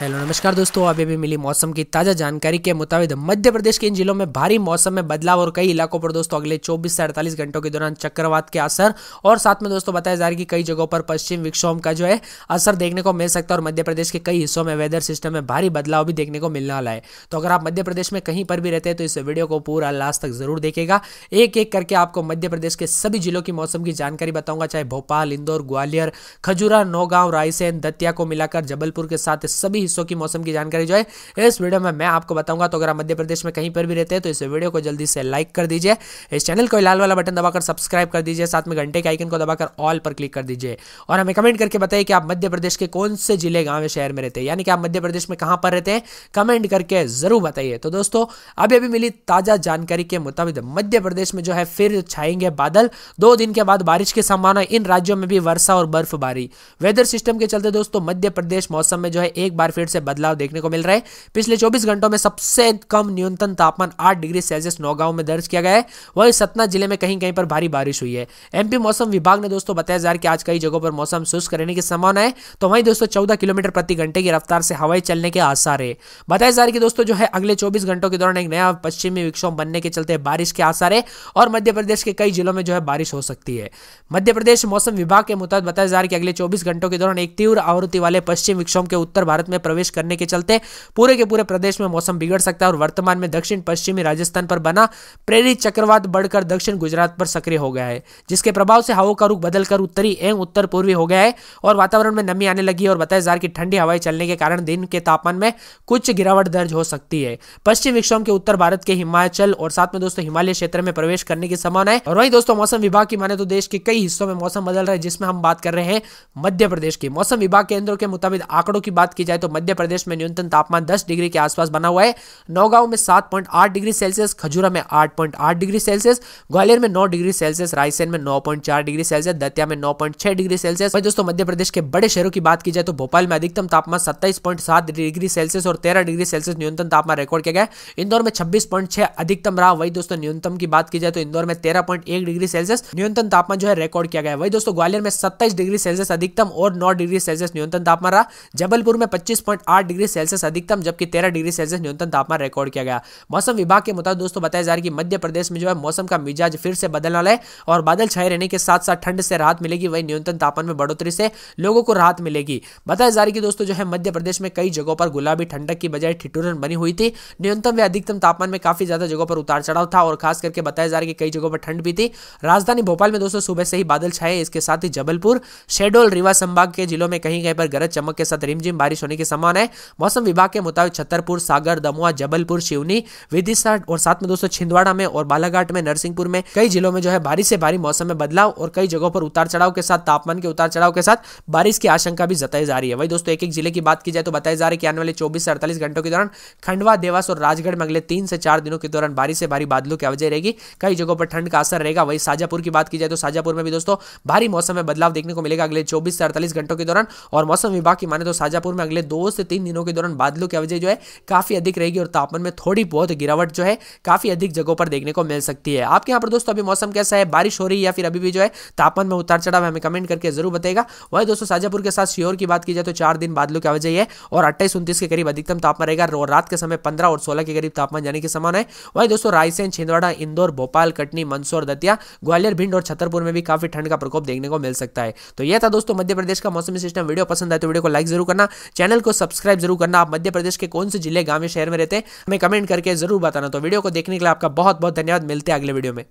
hello नमस्कार दोस्तों अभी भी मिली मौसम की ताज़ा जानकारी के मुताबिक मध्य प्रदेश के इन जिलों में भारी मौसम में बदलाव और कई इलाकों पर दोस्तों अगले 24 से 48 घंटों के दौरान चक्रवात के असर और साथ में दोस्तों बताया जा रहा है कि कई जगहों पर पश्चिम विक्षोभ का जो है असर देखने को मिल सकता है और मध्य प्रदेश के कई हिस्सों में वेदर सिस्टम में भारी बदलाव भी देखने को मिलने वाला है तो अगर आप मध्य प्रदेश में कहीं पर भी रहते हैं तो इस वीडियो को पूरा लास्ट तक जरूर देखेगा एक एक करके आपको मध्य प्रदेश के सभी जिलों की मौसम की जानकारी बताऊंगा चाहे भोपाल इंदौर ग्वालियर खजूरा नौगांव रायसेन दतिया को मिलाकर जबलपुर के साथ सभी हिस्सों की मौसम की जानकारी जो है इस वीडियो में मैं आपको बताऊंगा तो अगर आप मध्य प्रदेश में कहीं पर भी रहते हैं तो इस वीडियो को जल्दी से लाइक कर दीजिए इस चैनल को लाल वाला बटन दबाकर सब्सक्राइब कर दीजिए साथ में घंटे के आइकन को दबाकर ऑल पर क्लिक कर दीजिए और हमें कमेंट करके बताइए कि आप मध्य प्रदेश के कौन से जिले गाँव या शहर में रहते हैं यानी कि आप मध्य प्रदेश में कहाँ पर रहते हैं कमेंट करके जरूर बताइए तो दोस्तों अभी अभी मिली ताजा जानकारी के मुताबिक मध्य प्रदेश में जो है फिर छाएंगे बादल दो दिन के बाद बारिश की संभावना इन राज्यों में भी वर्षा और बर्फबारी वेदर सिस्टम के चलते दोस्तों मध्य प्रदेश मौसम में जो है एक बार फिर से बदलाव देखने को मिल रहा है पिछले चौबीस घंटों में सबसे कम न्यूनतम तापमान आठ डिग्री सेल्सियस नौगांव में दर्ज किया गया है वही सतना जिले में कहीं कहीं पर भारी बारिश हुई है एमपी मौसम विभाग ने दोस्तों बताया जा रहा है कि आज कई जगहों पर मौसम शुष्क रहने की संभावना है तो वहीं दोस्तों चौदह किलोमीटर प्रति घंटे की रफ्तार से हवाई चलने के आसार है बताया जा रहा है कि दोस्तों जो है अगले चौबीस घंटों के दौरान एक नया पश्चिमी विक्षोभ बनने के चलते बारिश के आसार है और मध्य प्रदेश के कई जिलों में जो है बारिश हो सकती है मध्य प्रदेश मौसम विभाग के मुताबिक बताया जा रहा है कि अगले चौबीस घंटों के दौरान एक तीव्र आवृत्ति वाले पश्चिम विक्षोभ के उत्तर भारत में प्रवेश करने के चलते पूरे के पूरे प्रदेश में मौसम बिगड़ सकता है और वर्तमान में दक्षिण पश्चिमी राजस्थान पर बना प्रेरित चक्रवात बढ़कर दक्षिण गुजरात पर सक्रिय हो गया है जिसके प्रभाव से हवा का रुख बदलकर उत्तरी एवं उत्तर पूर्वी हो गया है और वातावरण में नमी आने लगी और बताया जा रहा ठंडी हवाएं चलने के कारण दिन के तापमान में कुछ गिरावट दर्ज हो सकती है पश्चिम विक्षोभ के उत्तर भारत के हिमाचल और साथ में दोस्तों हिमालय क्षेत्र में प्रवेश करने की संभावना है और वही दोस्तों मौसम विभाग की माने तो देश के कई हिस्सों में मौसम बदल रहा है जिसमें हम बात कर रहे हैं मध्य प्रदेश की मौसम विभाग केंद्रों के मुताबिक आंकड़ों की बात की जाए तो मध्य प्रदेश में न्यूनतम तापमान दस डिग्री के आसपास बना हुआ है नौगांव में सात पॉइंट आठ डिग्री सेल्सियस खजुरा में आठ पॉइंट आठ डिग्री सेल्सियस ग्वालियर में नौ डिग्री सेल्सियस रायसेन में नौ पॉइंट चार डिग्री सेल्सियस दतिया में नौ पॉइंट छह डिग्री सेल्सियस और दोस्तों मध्य प्रदेश के बड़े शहरों की बात की जाए तो भोपाल में अधिकतम तापमान सत्ताईस पॉइंट सात डिग्री सेल्सियस और तेरह डिग्री सेल्सियस न्यूनतम तापमान रिकॉर्ड किया गया इंदौर में छब्बीस पॉइंट छह अधिकतम रहा वही दोस्तों न्यूनतम की बात की जाए तो इंदौर में तेरह पॉइंट एक डिग्री सेल्सियस न्यूनतम तापमान जो है रिकॉर्ड किया गया वही दोस्तों ग्वालियर में सत्ताईस डिग्री सेल्सियस अधिकतम और नौ डिग्री सेल्सियस न्यूनतम तापमान रहा जबलपुर में पच्चीस डिग्री सेल्सियस अधिकतम जबकि तेरह डिग्री सेल्सियस न्यूनतम तापमान रिकॉर्ड किया गया मौसम विभाग के मुताबिक दोस्तों बताया जा रहा है कि मध्य प्रदेश में जो है मौसम का मिजाज फिर से बदलने वाला है और बादल छाए रहने के साथ साथ ठंड से राहत मिलेगी वही न्यूनतम तापमान में बढ़ोतरी से लोगों को राहत मिलेगी बताया जा रहा है कि दोस्तों जो है मध्य प्रदेश में कई जगहों पर गुलाबी ठंडक की बजाय ठिठुरन बनी हुई थी न्यूनतम व अधिकतम तापमान में काफी ज्यादा जगहों पर उतार चढ़ाव था और खास करके बताया जा रहा है कि कई जगहों पर ठंड भी थी राजधानी भोपाल में दोस्तों सुबह से ही बादल छाए इसके साथ ही जबलपुर शेडोल रीवा संभाग के जिलों में कहीं कहीं पर गरज चमक के साथ रिमझिम बारिश होने की समान है मौसम विभाग के मुताबिक छतरपुर सागर दमुआ जबलपुर शिवनी विदिशा और साथ में दोस्तों छिंदवाड़ा में और बालाघाट में नरसिंहपुर में कई जिलों में जो है बारिश से भारी मौसम में बदलाव और कई जगहों पर उतार चढ़ाव के साथ तापमान के उतार चढ़ाव के साथ बारिश की आशंका भी जताई जा रही है वही दोस्तों एक एक जिले की बात की जाए तो बताया जा रहा है कि आने वाले चौबीस से अड़तालीस घंटों के दौरान खंडवा देवास और राजगढ़ में अगले तीन से चार दिनों के दौरान बारिश से भारी बादलों की वजह रहेगी कई जगहों पर ठंड का असर रहेगा वही साजापुर की बात की जाए तो साजापुर में भी दोस्तों भारी मौसम में बदलाव देखने को मिलेगा अगले चौबीस से अड़तालीस घंटों के दौरान और मौसम विभाग की माने तो साजापुर में अगले दो से तीन दिनों के दौरान बादलों की वजह जो है काफ़ी अधिक रहेगी और तापमान में थोड़ी बहुत गिरावट जो है काफ़ी अधिक जगहों पर देखने को मिल सकती है आपके यहाँ पर दोस्तों अभी मौसम कैसा है बारिश हो रही है या फिर अभी भी जो है तापमान में उतार चढ़ाव हमें कमेंट करके जरूर बताएगा वही दोस्तों शाजापुर के साथ श्योर की बात की जाए तो चार दिन बादलों की वजह है और अट्ठाईस उन्तीस के करीब अधिकतम तापमान रहेगा और रात के समय पंद्रह और सोलह के करीब तापमान जाने के समान है वही दोस्तों रायसेन छिंदवाड़ा इंदौर भोपाल कटनी मंदसौर दतिया ग्वालियर भिंड और छतरपुर में भी काफी ठंड का प्रकोप देखने को मिल सकता है तो यह था दोस्तों मध्य प्रदेश का मौसम सिस्टम वीडियो पसंद आए तो वीडियो को लाइक जरूर करना चैनल को सब्सक्राइब जरूर करना आप मध्य प्रदेश के कौन से जिले गांव या शहर में रहते हैं हमें कमेंट करके जरूर बताना तो वीडियो को देखने के लिए आपका बहुत बहुत धन्यवाद मिलते हैं अगले वीडियो में